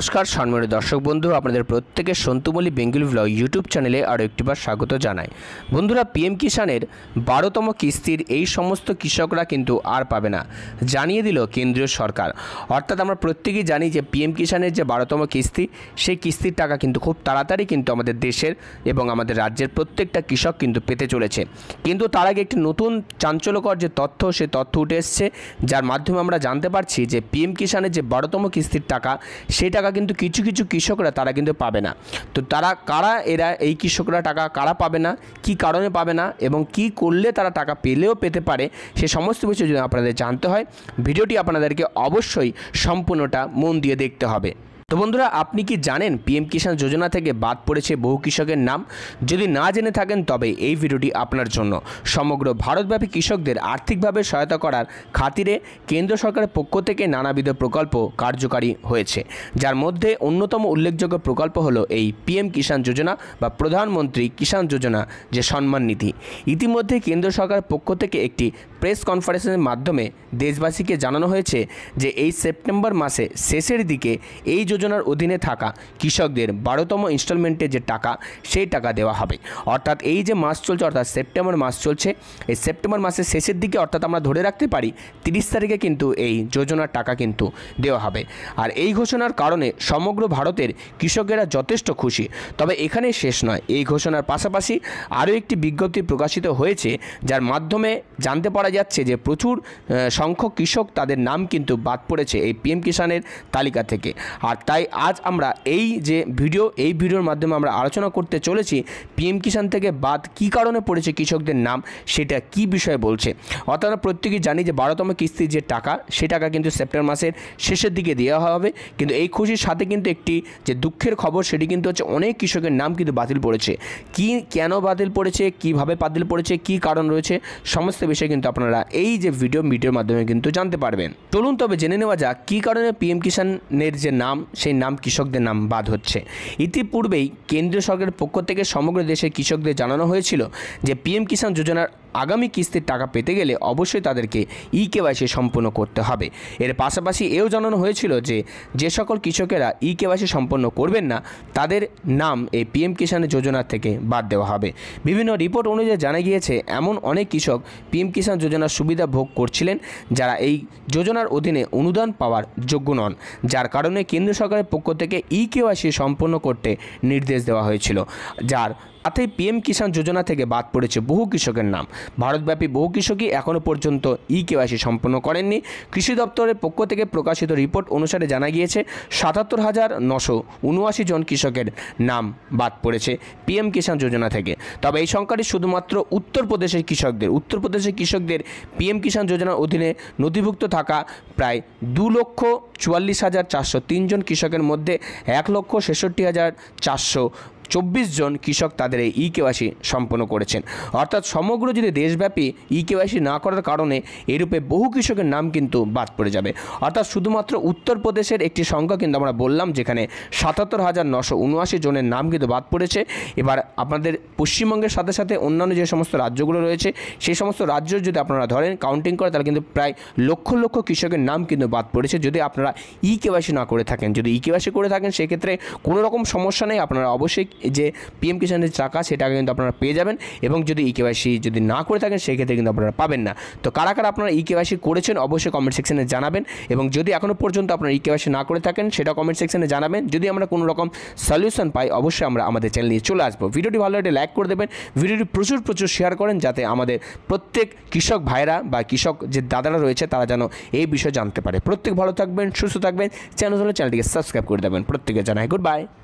নমস্কার সম্মানিত দর্শক বন্ধু আপনাদের প্রত্যেকের সন্তুমলি বেঙ্গল ব্লগ ইউটিউব চ্যানেলে আরও একটিবার স্বাগত জানাই বন্ধুরা পিএম কিষাণের বারোতম কিস্তির এই সমস্ত কৃষকরা কিন্তু আর পাবে না জানিয়ে দিল কেন্দ্রীয় সরকার অর্থাৎ আমরা প্রত্যেকেই জানি যে পিএম কিষাণের যে বারোতম কিস্তি সেই কিস্তির টাকা কিন্তু খুব তাড়াতাড়ি কিন্তু আমাদের দেশের এবং আমাদের রাজ্যের প্রত্যেকটা কৃষক কিন্তু পেতে চলেছে কিন্তু তার আগে একটি নতুন চাঞ্চল্যকর যে তথ্য সে তথ্য উঠে এসছে যার মাধ্যমে আমরা জানতে পারছি যে পিএম কিষাণের যে বারোতম কিস্তির টাকা সেই টাকা টাকা কিন্তু কিছু কিছু কৃষকরা তারা কিন্তু পাবে না তো তারা কারা এরা এই কৃষকরা টাকা কারা পাবে না কি কারণে পাবে না এবং কি করলে তারা টাকা পেলেও পেতে পারে সে সমস্ত বিষয় যদি আপনাদের জানতে হয় ভিডিওটি আপনাদেরকে অবশ্যই সম্পূর্ণটা মন দিয়ে দেখতে হবে তো বন্ধুরা আপনি কি জানেন পিএম কিষাণ যোজনা থেকে বাদ পড়েছে বহু কৃষকের নাম যদি না জেনে থাকেন তবে এই ভিডিওটি আপনার জন্য সমগ্র ভারতব্যাপী কৃষকদের আর্থিকভাবে সহায়তা করার খাতিরে কেন্দ্র সরকারের পক্ষ থেকে নানাবিধ প্রকল্প কার্যকারী হয়েছে যার মধ্যে অন্যতম উল্লেখযোগ্য প্রকল্প হলো এই পিএম কিষাণ যোজনা বা প্রধানমন্ত্রী কিষাণ যোজনা যে সম্মান নিধি ইতিমধ্যে কেন্দ্র সরকার পক্ষ থেকে একটি প্রেস কনফারেন্সের মাধ্যমে দেশবাসীকে জানানো হয়েছে যে এই সেপ্টেম্বর মাসে শেষের দিকে এই যোজনার অধীনে থাকা কৃষকদের বারোতম ইনস্টলমেন্টে যে টাকা সেই টাকা দেওয়া হবে অর্থাৎ এই যে মাস চলছে অর্থাৎ সেপ্টেম্বর মাস চলছে এই সেপ্টেম্বর মাসের শেষের দিকে অর্থাৎ আমরা ধরে রাখতে পারি তিরিশ তারিখে কিন্তু এই যোজনার টাকা কিন্তু দেওয়া হবে আর এই ঘোষণার কারণে সমগ্র ভারতের কৃষকেরা যথেষ্ট খুশি তবে এখানে শেষ নয় এই ঘোষণার পাশাপাশি আরও একটি বিজ্ঞপ্তি প্রকাশিত হয়েছে যার মাধ্যমে জানতে পারা যাচ্ছে যে প্রচুর সংখ্যক কৃষক তাদের নাম কিন্তু বাদ পড়েছে এই পিএম কিষাণের তালিকা থেকে আর তাই আজ আমরা এই যে ভিডিও এই ভিডিওর মাধ্যমে আমরা আলোচনা করতে চলেছি পিএম কিষাণ থেকে বাদ কি কারণে পড়েছে কৃষকদের নাম সেটা কি বিষয়ে বলছে অর্থাৎ প্রত্যেকেই জানি যে বারোতম কিস্তির যে টাকা সে টাকা কিন্তু সেপ্টেম্বর মাসের শেষের দিকে দেওয়া হবে কিন্তু এই খুশির সাথে কিন্তু একটি যে দুঃখের খবর সেটি কিন্তু হচ্ছে অনেক কৃষকের নাম কিন্তু বাতিল পড়েছে কি কেন বাতিল পড়েছে কিভাবে বাতিল পড়েছে কি কারণ রয়েছে সমস্ত বিষয়ে কিন্তু আপনারা এই যে ভিডিও ভিডিওর মাধ্যমে কিন্তু জানতে পারবেন চলুন তবে জেনে নেওয়া যাক কী কারণে পিএম কিষাণের যে নাম সেই নাম কৃষকদের নাম বাদ হচ্ছে ইতিপূর্বেই কেন্দ্রীয় সরকারের পক্ষ থেকে সমগ্র দেশের কৃষকদের জানানো হয়েছিল যে পিএম কিষাণ যোজনার আগামী কিস্তির টাকা পেতে গেলে অবশ্যই তাদেরকে ই কেওয়াইসি সম্পন্ন করতে হবে এর পাশাপাশি এও জানানো হয়েছিল যে যে সকল কৃষকেরা ই কেওয়াইসি সম্পন্ন করবেন না তাদের নাম এই পিএম কিষাণ যোজনার থেকে বাদ দেওয়া হবে বিভিন্ন রিপোর্ট অনুযায়ী জানা গিয়েছে এমন অনেক কৃষক পিএম কিষাণ যোজনার সুবিধা ভোগ করছিলেন যারা এই যোজনার অধীনে অনুদান পাওয়ার যোগ্য নন যার কারণে কেন্দ্র সরকারের পক্ষ থেকে ই কেওয়াইসি সম্পন্ন করতে নির্দেশ দেওয়া হয়েছিল যার তাতে পিএম কিষাণ যোজনা থেকে বাদ পড়েছে বহু কৃষকের নাম ভারতব্যাপী বহু কৃষকই এখনও পর্যন্ত ই কেওয়াইসি সম্পন্ন করেননি কৃষি দপ্তরের পক্ষ থেকে প্রকাশিত রিপোর্ট অনুসারে জানা গিয়েছে সাতাত্তর হাজার নশো উনআশি জন কৃষকের নাম বাদ পড়েছে পিএম কিষাণ যোজনা থেকে তবে এই সংখ্যাটি শুধুমাত্র উত্তরপ্রদেশের কৃষকদের উত্তরপ্রদেশের কৃষকদের পিএম কিষাণ যোজনার অধীনে নথিভুক্ত থাকা প্রায় দু লক্ষ চুয়াল্লিশ হাজার চারশো তিনজন কৃষকের মধ্যে এক লক্ষ ছেষট্টি হাজার চারশো চব্বিশ জন কৃষক তাদের এই ই কেওয়াইসি সম্পন্ন করেছেন অর্থাৎ সমগ্র যদি দেশব্যাপী ই কেওয়াইসি না করার কারণে এরূপে বহু কৃষকের নাম কিন্তু বাদ পড়ে যাবে অর্থাৎ শুধুমাত্র উত্তরপ্রদেশের একটি সংখ্যা কিন্তু আমরা বললাম যেখানে সাতাত্তর হাজার নশো উনআশি জনের নাম কিন্তু বাদ পড়েছে এবার আপনাদের পশ্চিমবঙ্গের সাথে সাথে অন্যান্য যে সমস্ত রাজ্যগুলো রয়েছে সেই সমস্ত রাজ্য যদি আপনারা ধরেন কাউন্টিং করে তাহলে কিন্তু প্রায় লক্ষ লক্ষ কৃষকের নাম কিন্তু বাদ পড়েছে যদি আপনারা ই কেওয়াইসি না করে থাকেন যদি ই কেওয়াইসি করে থাকেন সেক্ষেত্রে কোনো রকম সমস্যা নেই আপনারা অবশ্যই যে পিএম কিষাণের টাকা সেটা কিন্তু আপনারা পেয়ে যাবেন এবং যদি ই e কেওয়াইসি যদি না করে থাকেন সেক্ষেত্রে কিন্তু আপনারা পাবেন না তো কারা কারা আপনারা ই e কেওয়াইসি করেছেন অবশ্যই কমেন্ট সেকশনে জানাবেন এবং যদি এখনও পর্যন্ত আপনারা ই e কেওয়াইসি না করে থাকেন সেটা কমেন্ট সেকশনে জানাবেন যদি আমরা কোনো রকম সলিউশন পাই অবশ্যই আমরা আমাদের চ্যানেল নিয়ে চলে আসবো ভিডিওটি ভালো লাগে লাইক করে দেবেন ভিডিওটি প্রচুর প্রচুর শেয়ার করেন যাতে আমাদের প্রত্যেক কৃষক ভাইরা বা কৃষক যে দাদারা রয়েছে তারা যেন এই বিষয়ে জানতে পারে প্রত্যেক ভালো থাকবেন সুস্থ থাকবেন চ্যানেল হলে চ্যানেলটিকে সাবস্ক্রাইব করে দেবেন প্রত্যেকে জানাই গুড বাই